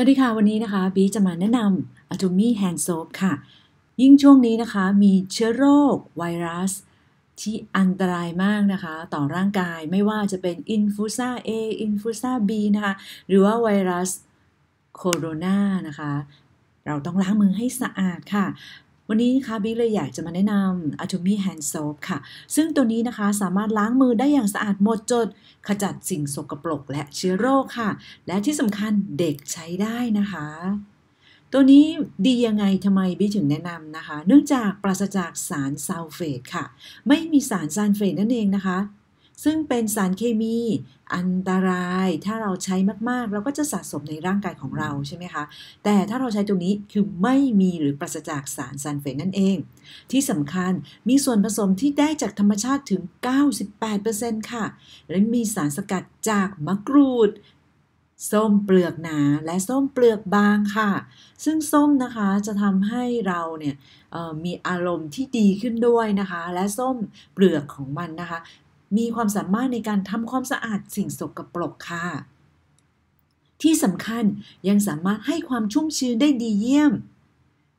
วัสดีค่ะ วันนี้นะคะบีจะมาแนะนำ Atomy Hand Soap ค่ะ ยิ่งช่วงนี้นะคะ มีเชื้อโรคไวรัสที่อันตรายมากนะคะ ต่อร่างกายไม่ว่าจะเป็นอิน i n f อ s a A i n ูซาบ B นะคะ หรือว่าไวรัสโคโรนานะคะ เราต้องล้างมือให้สะอาดค่ะวันนี้นะคะบิ๊กเลยอยากจะมาแนะนำ Atomy Hand Soap ค่ะ ซึ่งตัวนี้นะคะสามารถล้างมือได้อย่างสะอาดหมดจด ขจัดสิ่งสกปรกและเชื้อโรคค่ะ และที่สำคัญเด็กใช้ได้นะคะ ตัวนี้ดียังไงทำไมบิ๊กถึงแนะนำนะคะ เนื่องจากปราศจากสารซัลเฟตค่ะ ไม่มีสารซัลเฟตนั่นเองนะคะซึ่งเป็นสารเคมีอันตราย ถ้าเราใช้มากๆ เราก็จะสะสมในร่างกายของเราใช่ไหมคะ แต่ถ้าเราใช้ตรงนี้คือไม่มีหรือปราศจากสารซันเฟนนั่นเอง ที่สำคัญมีส่วนผสมที่ได้จากธรรมชาติถึง98%ค่ะ และมีสารสกัดจากมะกรูด ส้มเปลือกหนาและส้มเปลือกบางค่ะ ซึ่งส้มนะคะ จะทำให้เราเนี่ยมีอารมณ์ที่ดีขึ้นด้วยนะคะ และส้มเปลือกของมันนะคะมีความสามารถในการทำความสะอาดสิ่งสกปรกค่ะ ที่สำคัญยังสามารถให้ความชุ่มชื้นได้ดีเยี่ยม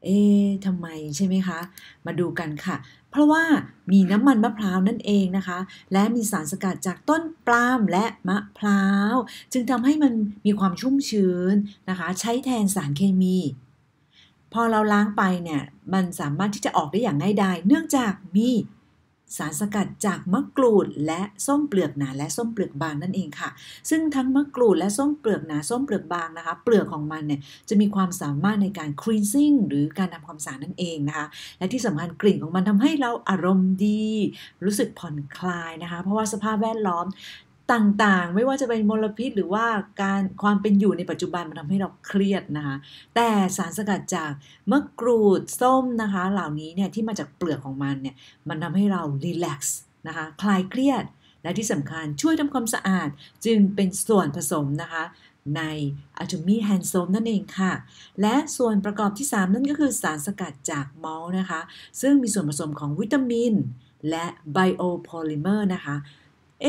เอ๊ทำไมใช่ไหมคะมาดูกันค่ะ เพราะว่ามีน้ำมันมะพร้าวนั่นเองนะคะ และมีสารสกัดจากต้นปาล์มและมะพร้าวจึงทำให้มันมีความชุ่มชื้นนะคะ ใช้แทนสารเคมี พอเราล้างไปเนี่ยมันสามารถที่จะออกได้อย่างง่ายดายเนื่องจากมีสารสกัดจากมะกรูด และส้มเปลือกหนา และส้มเปลือกบางนั่นเองค่ะซึ่งทั้งมะกรูดและส้มเปลือกหนา ส้มเปลือกบางนะคะ เปลือกของมันเนี่ย จะมีความสามารถในการ cleansing หรือการทำความสะอาดนั่นเองนะคะ และที่สำคัญกลิ่นของมันทำให้เราอารมณ์ดี รู้สึกผ่อนคลายนะคะ เพราะว่าสภาพแวดล้อมต่างๆ ไม่ว่าจะเป็นมลพิษหรือว่าการความเป็นอยู่ในปัจจุบันมันทำให้เราเครียดนะคะ แต่สารสกัดจากมะกรูดส้มนะคะ เหล่านี้เนี่ย ที่มาจากเปลือกของมันเนี่ย มันทำให้เรารีแลกซ์นะคะ คลายเครียดและที่สำคัญช่วยทำความสะอาดจึงเป็นส่วนผสมนะคะ ในอะจูมีแฮนโซมนั่นเองค่ะ และส่วนประกอบที่ 3 นั่นก็คือสารสกัดจากมอลนะคะซึ่งมีส่วนผสมของวิตามิน และไบโอโพลิเมอร์นะคะเอ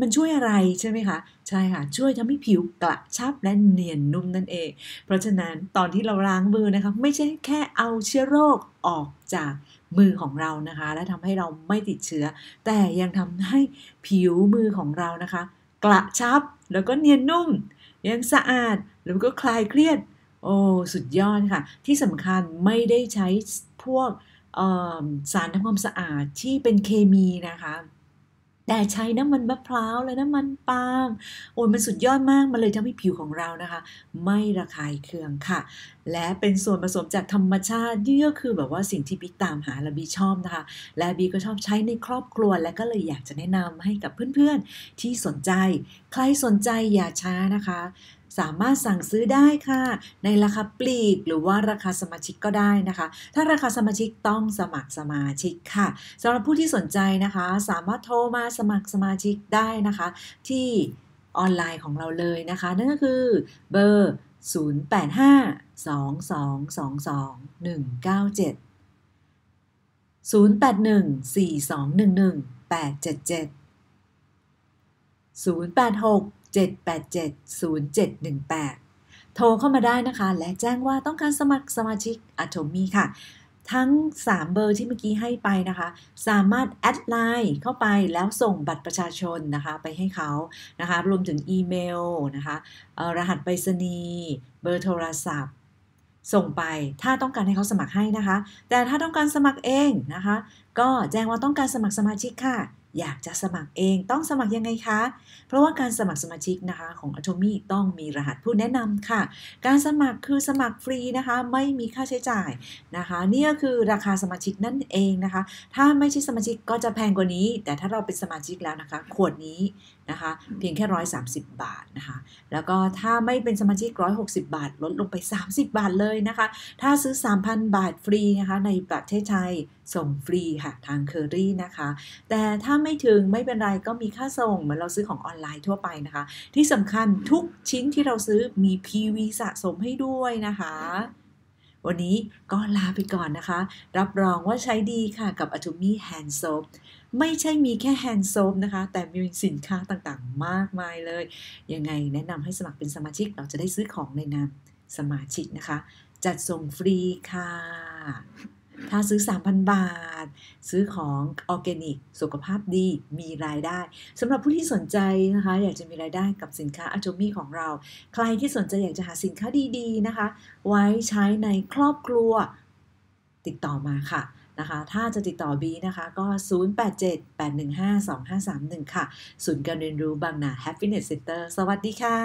มันช่วยอะไรใช่ไหมคะ ใช่ค่ะ ช่วยทำให้ผิวกระชับและเนียนนุ่มนั่นเอง เพราะฉะนั้นตอนที่เราล้างมือนะคะ ไม่ใช่แค่เอาเชื้อโรคออกจากมือของเรานะคะ และทำให้เราไม่ติดเชื้อแต่ยังทำให้ผิวมือของเรานะคะ กระชับแล้วก็เนียนนุ่มยังสะอาด แล้วก็คลายเครียดโอ้สุดยอดค่ะ ที่สำคัญไม่ได้ใช้พวกสารทำความสะอาดที่เป็นเคมีนะคะแต่ใช้น้ำมันมะพร้าว และน้ำมันปาล์มโอ้ยมันสุดยอดมาก มันเลยทำให้ผิวของเรานะคะ ไม่ระคายเคืองค่ะ และเป็นส่วนผสมจากธรรมชาติเนี่ก็คือแบบว่าสิ่งที่บีตามหาและบีชอบนะคะและบีก็ชอบใช้ในครอบครัวและก็เลยอยากจะแนะนำให้กับเพื่อนๆที่สนใจ ใครสนใจอย่าช้านะคะสามารถสั่งซื้อได้ค่ะ ในราคาปลีกหรือว่าราคาสมาชิกก็ได้นะคะ ถ้าราคาสมาชิกต้องสมัครสมาชิกค่ะสำหรับผู้ที่สนใจนะคะสามารถโทรมาสมัครสมาชิกได้นะคะ ที่ออนไลน์ของเราเลยนะคะ นั่นก็คือเบอร์ 0852222197 0814211 877 086 787-0718โทรเข้ามาได้นะคะและแจ้งว่าต้องการสมัครสมาชิกอะโทมีค่ะทั้ง 3 เบอร์ที่เมื่อกี้ให้ไปนะคะ สามารถแอดไลน์เข้าไปแล้วส่งบัตรประชาชนนะคะไปให้เขานะคะรวมถึงอีเมลนะคะรหัสไปรษณีย์เบอร์โทรศัพท์ ส่งไปถ้าต้องการให้เขาสมัครให้นะคะ แต่ถ้าต้องการสมัครเองนะคะ ก็แจ้งว่าต้องการสมัครสมาชิกค่ะอยากจะสมัครเองต้องสมัครยังไงคะ เพราะว่าการสมัครสมาชิกนะคะ ของ Atomy ต้องมีรหัสผู้แนะนำค่ะ การสมัครคือสมัครฟรีนะคะ ไม่มีค่าใช้จ่ายนะคะ นี่ก็คือราคาสมาชิกนั่นเองนะคะ ถ้าไม่ใช่สมาชิกก็จะแพงกว่านี้ แต่ถ้าเราเป็นสมาชิกแล้วนะคะขวดนี้นะคะ เพียงแค่ 130 บาทนะคะ แล้วก็ถ้าไม่เป็นสมาชิก160 บาท ลดลงไป 30 บาทเลยนะคะ ถ้าซื้อ 3,000 บาทฟรีนะคะในประเทศไทยส่งฟรีค่ะทางเคอรี่นะคะแต่ถ้าไม่ถึงไม่เป็นไรก็มีค่าส่งเหมือนเราซื้อของออนไลน์ทั่วไปนะคะ ที่สำคัญทุกชิ้นที่เราซื้อมี PV สะสมให้ด้วยนะคะ วันนี้ก็ลาไปก่อนนะคะ รับรองว่าใช้ดีค่ะกับ Atomy Hand Soap ไม่ใช่มีแค่แฮนด์โซฟนะคะ แต่มีสินค้าต่างๆ มากมายเลย ยังไงแนะนำให้สมัครเป็นสมาชิกเราจะได้ซื้อของในนามสมาชิกนะคะ จัดส่งฟรีค่ะถ้าซื้อ 3,000 บาท ซื้อของออร์แกนิก สุขภาพดี มีรายได้ สำหรับผู้ที่สนใจนะคะ อยากจะมีรายได้กับสินค้าอาโจมี่ของเรา ใครที่สนใจอยากจะหาสินค้าดี ๆ นะคะ ไว้ใช้ในครอบครัว ติดต่อมาค่ะ นะคะ ถ้าจะติดต่อบีนะคะ ก็ 0878152531 ค่ะ ศูนย์การเรียนรู้บางนา Happiness Center สวัสดีค่ะ